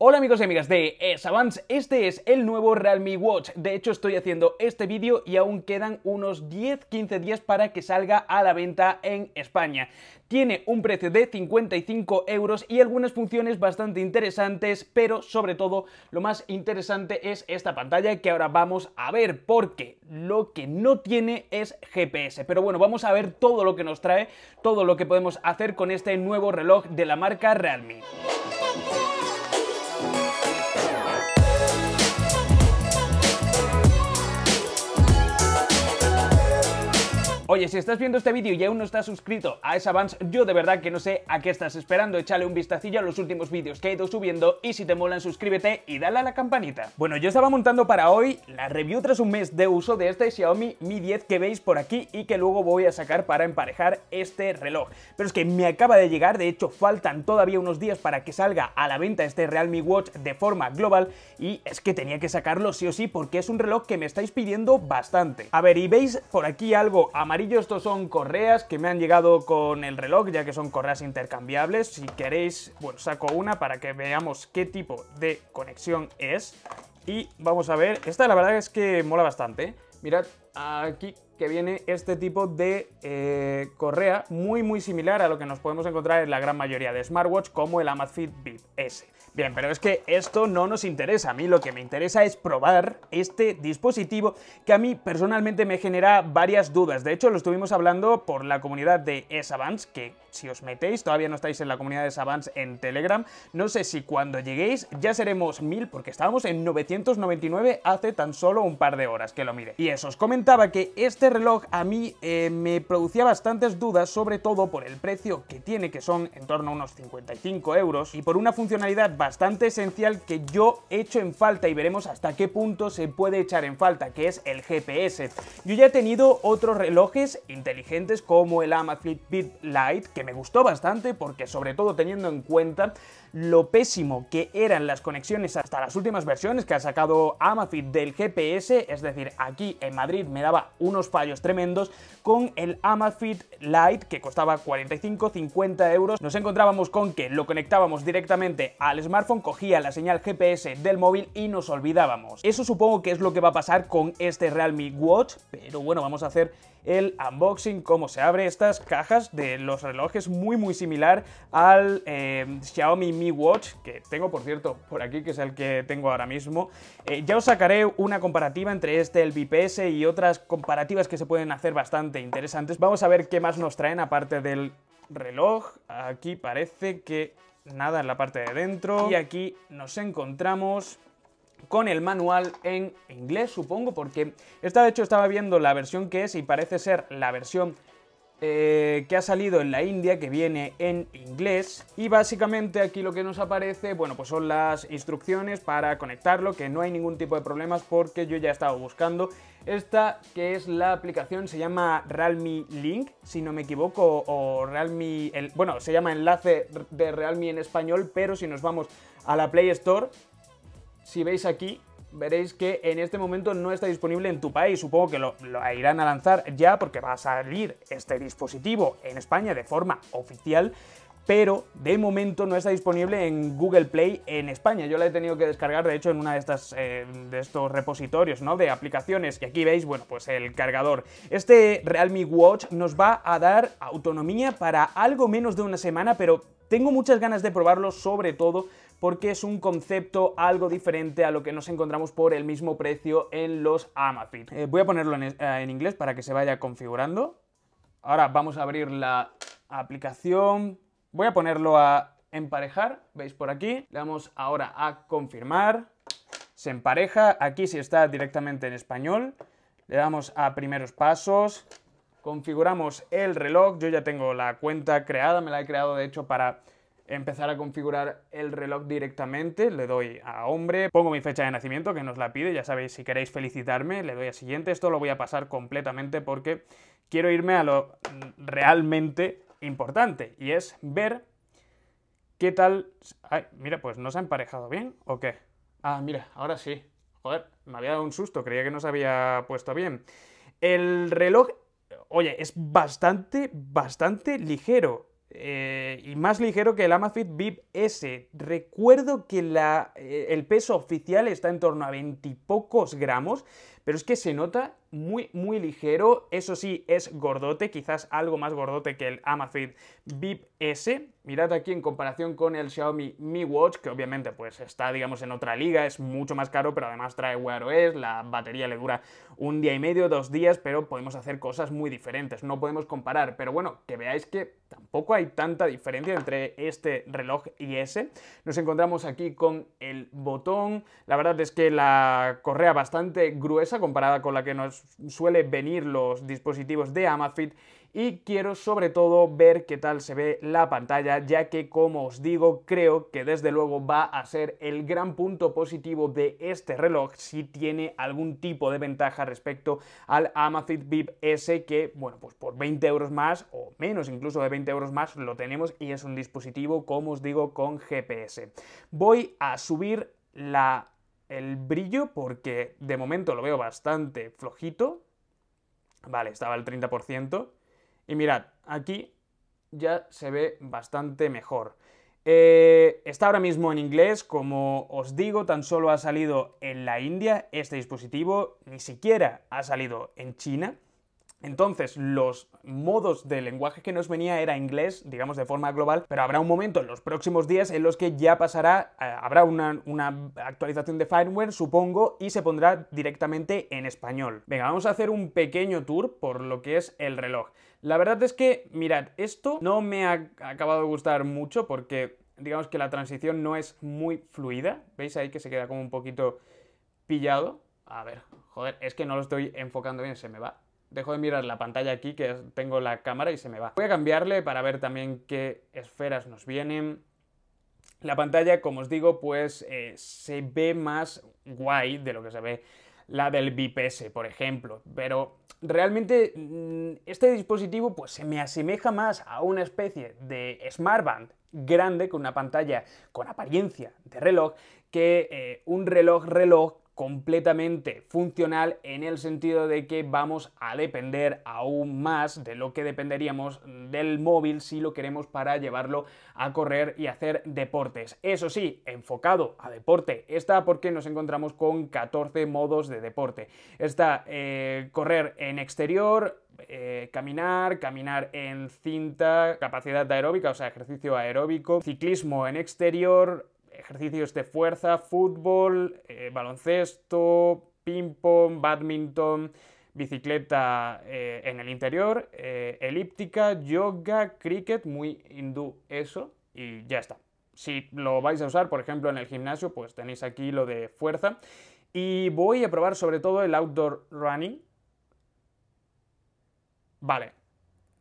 Hola amigos y amigas de Savants, este es el nuevo Realme Watch. De hecho estoy haciendo este vídeo y aún quedan unos 10-15 días para que salga a la venta en España. Tiene un precio de 55 euros y algunas funciones bastante interesantes, pero sobre todo lo más interesante es esta pantalla que ahora vamos a ver, porque lo que no tiene es GPS. Pero bueno, vamos a ver todo lo que nos trae, todo lo que podemos hacer con este nuevo reloj de la marca Realme. Oye, si estás viendo este vídeo y aún no estás suscrito a esa Vans, yo de verdad que no sé a qué estás esperando. Échale un vistacillo a los últimos vídeos que he ido subiendo y si te molan suscríbete y dale a la campanita. Bueno, yo estaba montando para hoy la review tras un mes de uso de este Xiaomi Mi 10 que veis por aquí y que luego voy a sacar para emparejar este reloj. Pero es que me acaba de llegar, de hecho faltan todavía unos días para que salga a la venta este Realme Watch de forma global y es que tenía que sacarlo sí o sí porque es un reloj que me estáis pidiendo bastante. A ver, y veis por aquí algo amarillo estos son correas que me han llegado con el reloj, ya que son correas intercambiables. Si queréis, bueno, saco una para que veamos qué tipo de conexión es. Y vamos a ver, esta la verdad es que mola bastante. Mirad aquí que viene este tipo de eh, correa muy muy similar a lo que nos podemos encontrar en la gran mayoría de smartwatch como el Amazfit Bip S. Bien, pero es que esto no nos interesa. A mí lo que me interesa es probar este dispositivo que a mí personalmente me genera varias dudas. De hecho, lo estuvimos hablando por la comunidad de s que si os metéis, todavía no estáis en la comunidad de s en Telegram. No sé si cuando lleguéis ya seremos 1000, porque estábamos en 999 hace tan solo un par de horas que lo mire. Y eso, os comentaba que este reloj a mí eh, me producía bastantes dudas, sobre todo por el precio que tiene, que son en torno a unos 55 euros, y por una funcionalidad bastante bastante esencial que yo echo en falta y veremos hasta qué punto se puede echar en falta, que es el GPS. Yo ya he tenido otros relojes inteligentes como el Amazfit Bit Lite, que me gustó bastante porque sobre todo teniendo en cuenta lo pésimo que eran las conexiones hasta las últimas versiones que ha sacado Amazfit del GPS, es decir, aquí en Madrid me daba unos fallos tremendos, con el Amazfit Lite que costaba 45-50 euros, nos encontrábamos con que lo conectábamos directamente al smartphone cogía la señal GPS del móvil y nos olvidábamos. Eso supongo que es lo que va a pasar con este Realme Watch, pero bueno, vamos a hacer el unboxing, cómo se abre estas cajas de los relojes, muy muy similar al eh, Xiaomi Mi Watch, que tengo por cierto por aquí, que es el que tengo ahora mismo. Eh, ya os sacaré una comparativa entre este, el VPS y otras comparativas que se pueden hacer bastante interesantes. Vamos a ver qué más nos traen aparte del reloj. Aquí parece que nada en la parte de dentro. Y aquí nos encontramos con el manual en inglés, supongo, porque esta de hecho estaba viendo la versión que es y parece ser la versión eh, que ha salido en la India, que viene en inglés. Y básicamente aquí lo que nos aparece, bueno, pues son las instrucciones para conectarlo, que no hay ningún tipo de problemas porque yo ya he estado buscando. Esta que es la aplicación se llama Realme Link, si no me equivoco, o Realme, bueno, se llama enlace de Realme en español, pero si nos vamos a la Play Store, si veis aquí, veréis que en este momento no está disponible en tu país. Supongo que lo, irán a lanzar ya porque va a salir este dispositivo en España de forma oficial. Pero de momento no está disponible en Google Play en España. Yo la he tenido que descargar, de hecho, en una de estas eh, de estos repositorios, ¿no? De aplicaciones. Y aquí veis, bueno, pues el cargador. Este Realme Watch nos va a dar autonomía para algo menos de una semana, pero tengo muchas ganas de probarlo, sobre todo porque es un concepto algo diferente a lo que nos encontramos por el mismo precio en los Amazfit. Eh, voy a ponerlo eh, en, inglés para que se vaya configurando. Ahora vamos a abrir la aplicación. Voy a ponerlo a emparejar, veis por aquí. Le damos ahora a confirmar. Se empareja, aquí sí está directamente en español. Le damos a primeros pasos, configuramos el reloj. Yo ya tengo la cuenta creada, me la he creado de hecho para empezar a configurar el reloj directamente, le doy a hombre, pongo mi fecha de nacimiento que nos la pide, ya sabéis si queréis felicitarme, le doy a siguiente, esto lo voy a pasar completamente porque quiero irme a lo realmente importante y es ver qué tal... Ay, mira, pues no se ha emparejado bien o qué. Ah, mira, ahora sí. Joder, me había dado un susto, creía que no se había puesto bien. El reloj, oye, es bastante, bastante ligero eh, y más ligero que el Amazfit VIP S. Recuerdo que la, eh, el peso oficial está en torno a veintipocos gramos, pero es que se nota muy, muy ligero. Eso sí, es gordote, quizás algo más gordote que el Amazfit VIP ese Mirad aquí en comparación con el Xiaomi Mi Watch, que obviamente pues está, digamos, en otra liga, es mucho más caro, pero además trae Wear OS, la batería le dura un día y medio, dos días, pero podemos hacer cosas muy diferentes, no podemos comparar, pero bueno, que veáis que tampoco hay tanta diferencia entre este reloj y ese. Nos encontramos aquí con el botón, la verdad es que la correa bastante gruesa comparada con la que nos suele venir los dispositivos de Amazfit y quiero sobre todo ver qué tal se ve la pantalla ya que como os digo creo que desde luego va a ser el gran punto positivo de este reloj si tiene algún tipo de ventaja respecto al Amazfit Bip S que bueno pues por 20 euros más o menos incluso de 20 euros más lo tenemos y es un dispositivo como os digo con GPS voy a subir la el brillo porque de momento lo veo bastante flojito. Vale, estaba al 30%. Y mirad, aquí ya se ve bastante mejor. Eh, está ahora mismo en inglés, como os digo, tan solo ha salido en la India este dispositivo, ni siquiera ha salido en China. Entonces, los modos de lenguaje que nos venía era inglés, digamos de forma global, pero habrá un momento en los próximos días en los que ya pasará, eh, habrá una, una, actualización de firmware, supongo, y se pondrá directamente en español. Venga, vamos a hacer un pequeño tour por lo que es el reloj. La verdad es que, mirad, esto no me ha acabado de gustar mucho porque digamos que la transición no es muy fluida. ¿Veis ahí que se queda como un poquito pillado? A ver, joder, es que no lo estoy enfocando bien, se me va. Dejo de mirar la pantalla aquí, que tengo la cámara y se me va. Voy a cambiarle para ver también qué esferas nos vienen. La pantalla, como os digo, pues eh, se ve más guay de lo que se ve la del BPS, por ejemplo, pero realmente mm, este dispositivo pues se me asemeja más a una especie de smartband grande con una pantalla con apariencia de reloj que eh, un reloj reloj completamente funcional en el sentido de que vamos a depender aún más de lo que dependeríamos del móvil si lo queremos para llevarlo a correr y hacer deportes. Eso sí, enfocado a deporte está porque nos encontramos con 14 modos de deporte. Está eh, correr en exterior, eh, caminar, caminar en cinta, capacidad aeróbica, o sea, ejercicio aeróbico, ciclismo en exterior, ejercicios de fuerza, fútbol, eh, baloncesto, ping-pong, badminton, bicicleta eh, en el interior, eh, elíptica, yoga, cricket, muy hindú eso, y ya está. Si lo vais a usar, por ejemplo, en el gimnasio, pues tenéis aquí lo de fuerza. Y voy a probar sobre todo el outdoor running. Vale,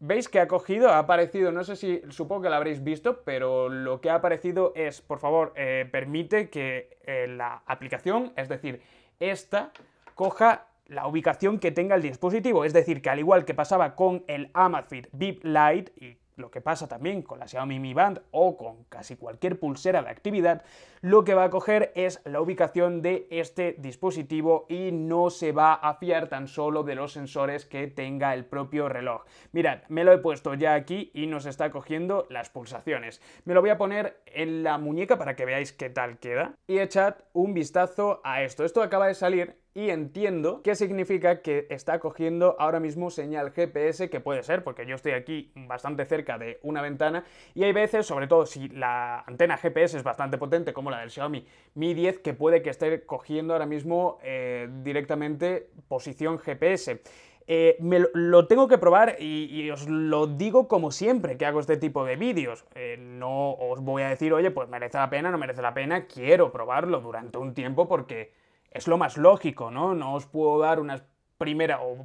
Veis que ha cogido, ha aparecido, no sé si supongo que lo habréis visto, pero lo que ha aparecido es, por favor, eh, permite que eh, la aplicación, es decir, esta, coja la ubicación que tenga el dispositivo. Es decir, que al igual que pasaba con el Amazfit Bip Lite y lo que pasa también con la Xiaomi Mi Band o con casi cualquier pulsera de actividad, lo que va a coger es la ubicación de este dispositivo y no se va a fiar tan solo de los sensores que tenga el propio reloj. Mirad, me lo he puesto ya aquí y nos está cogiendo las pulsaciones. Me lo voy a poner en la muñeca para que veáis qué tal queda y echad un vistazo a esto. Esto acaba de salir y entiendo qué significa que está cogiendo ahora mismo señal GPS, que puede ser, porque yo estoy aquí bastante cerca de una ventana y hay veces, sobre todo si la antena GPS es bastante potente, como la del Xiaomi Mi 10, que puede que esté cogiendo ahora mismo eh, directamente posición GPS. Eh, lo, tengo que probar y, os lo digo como siempre que hago este tipo de vídeos. Eh, no os voy a decir, oye, pues merece la pena, no merece la pena, quiero probarlo durante un tiempo porque es lo más lógico, ¿no? No os puedo dar unas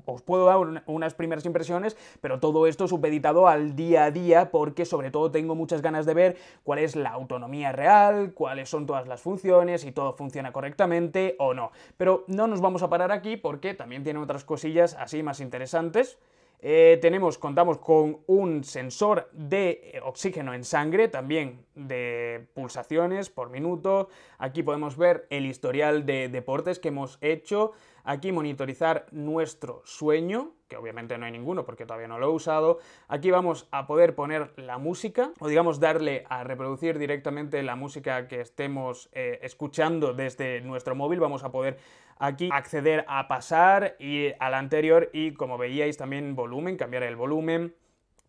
os puedo dar unas primeras impresiones, pero todo esto supeditado al día a día, porque sobre todo tengo muchas ganas de ver cuál es la autonomía real, cuáles son todas las funciones, si todo funciona correctamente o no. Pero no nos vamos a parar aquí porque también tiene otras cosillas así más interesantes. Eh, tenemos, contamos con un sensor de oxígeno en sangre, también de pulsaciones por minuto. Aquí podemos ver el historial de deportes que hemos hecho. Aquí monitorizar nuestro sueño, que obviamente no hay ninguno porque todavía no lo he usado. Aquí vamos a poder poner la música o digamos darle a reproducir directamente la música que estemos eh, escuchando desde nuestro móvil. Vamos a poder aquí acceder a pasar y al anterior y como veíais también volumen, cambiar el volumen.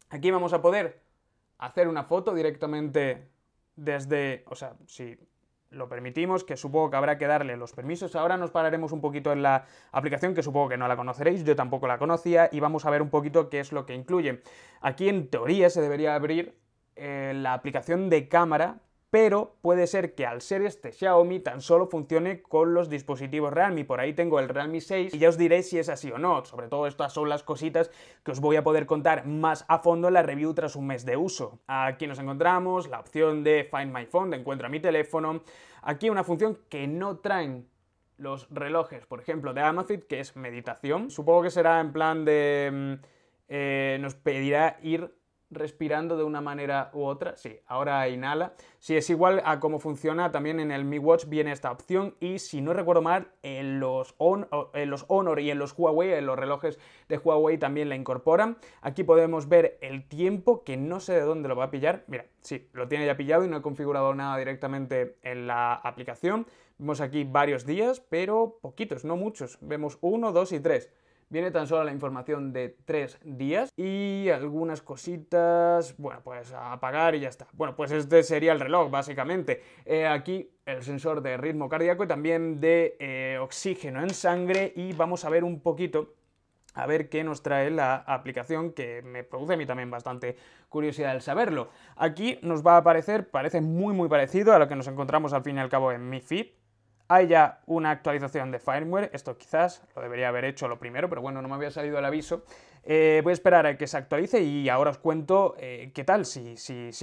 Aquí vamos a poder hacer una foto directamente desde, o sea, sí lo permitimos, que supongo que habrá que darle los permisos. Ahora nos pararemos un poquito en la aplicación, que supongo que no la conoceréis, yo tampoco la conocía, y vamos a ver un poquito qué es lo que incluye. Aquí en teoría se debería abrir eh, la aplicación de cámara pero puede ser que al ser este Xiaomi tan solo funcione con los dispositivos Realme. Por ahí tengo el Realme 6 y ya os diré si es así o no. Sobre todo estas son las cositas que os voy a poder contar más a fondo en la review tras un mes de uso. Aquí nos encontramos la opción de Find My Phone, de encuentra mi teléfono. Aquí una función que no traen los relojes, por ejemplo, de Amazfit, que es meditación. Supongo que será en plan de... Mm, eh, nos pedirá ir respirando de una manera u otra. Sí, ahora inhala. Si es igual a cómo funciona también en el Mi Watch viene esta opción y si no recuerdo mal, en los, en los Honor y en los Huawei, en los relojes de Huawei también la incorporan. Aquí podemos ver el tiempo que no sé de dónde lo va a pillar. Mira, sí, lo tiene ya pillado y no he configurado nada directamente en la aplicación. Vemos aquí varios días, pero poquitos, no muchos. Vemos uno, dos y tres. Viene tan solo la información de tres días y algunas cositas, bueno, pues a apagar y ya está. Bueno, pues este sería el reloj, básicamente. Eh, aquí el sensor de ritmo cardíaco y también de eh, oxígeno en sangre y vamos a ver un poquito a ver qué nos trae la aplicación que me produce a mí también bastante curiosidad el saberlo. Aquí nos va a aparecer, parece muy muy parecido a lo que nos encontramos al fin y al cabo en Mi hay ya una actualización de firmware, esto quizás lo debería haber hecho lo primero, pero bueno, no me había salido el aviso. Eh, voy a esperar a que se actualice y ahora os cuento eh, qué tal, si,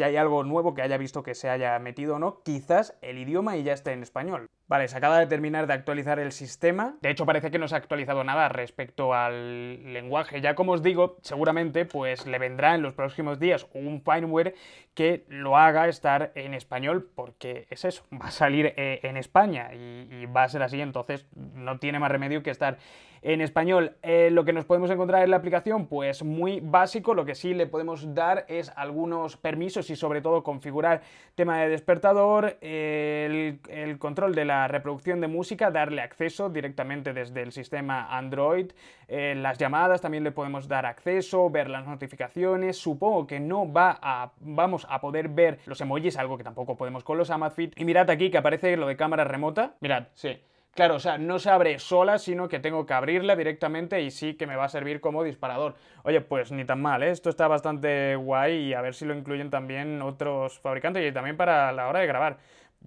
hay algo nuevo que haya visto que se haya metido o no, quizás el idioma y ya esté en español. Vale, se acaba de terminar de actualizar el sistema. De hecho, parece que no se ha actualizado nada respecto al lenguaje. Ya como os digo, seguramente pues le vendrá en los próximos días un firmware que lo haga estar en español, porque es eso, va a salir eh, en España y, y va a ser así, entonces no tiene más remedio que estar en español. Eh, lo que nos podemos encontrar en la aplicación, pues muy básico, lo que sí le podemos dar es algunos permisos y sobre todo configurar tema de despertador, el, control de la reproducción de música, darle acceso directamente desde el sistema Android, eh, las llamadas también le podemos dar acceso, ver las notificaciones, supongo que no va vamos a poder ver los emojis, algo que tampoco podemos con los Amazfit. Y mirad aquí que aparece lo de cámara remota, mirad, sí. Claro, o sea, no se abre sola, sino que tengo que abrirla directamente y sí que me va a servir como disparador. Oye, pues ni tan mal, ¿eh? esto está bastante guay y a ver si lo incluyen también otros fabricantes y también para la hora de grabar.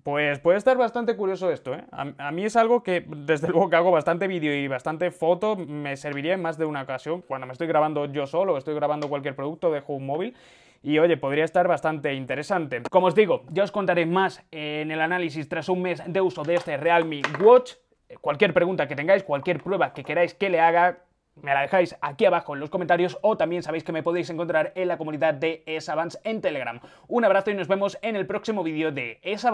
Pues puede estar bastante curioso esto, ¿eh? A, mí es algo que, desde luego que hago bastante vídeo y bastante foto, me serviría en más de una ocasión, cuando me estoy grabando yo solo, estoy grabando cualquier producto, dejo un móvil y oye, podría estar bastante interesante. Como os digo, ya os contaré más en el análisis tras un mes de uso de este Realme Watch. Eh, cualquier pregunta que tengáis, cualquier prueba que queráis que le haga, me la dejáis aquí abajo en los comentarios o también sabéis que me podéis encontrar en la comunidad de s en Telegram. Un abrazo y nos vemos en el próximo vídeo de s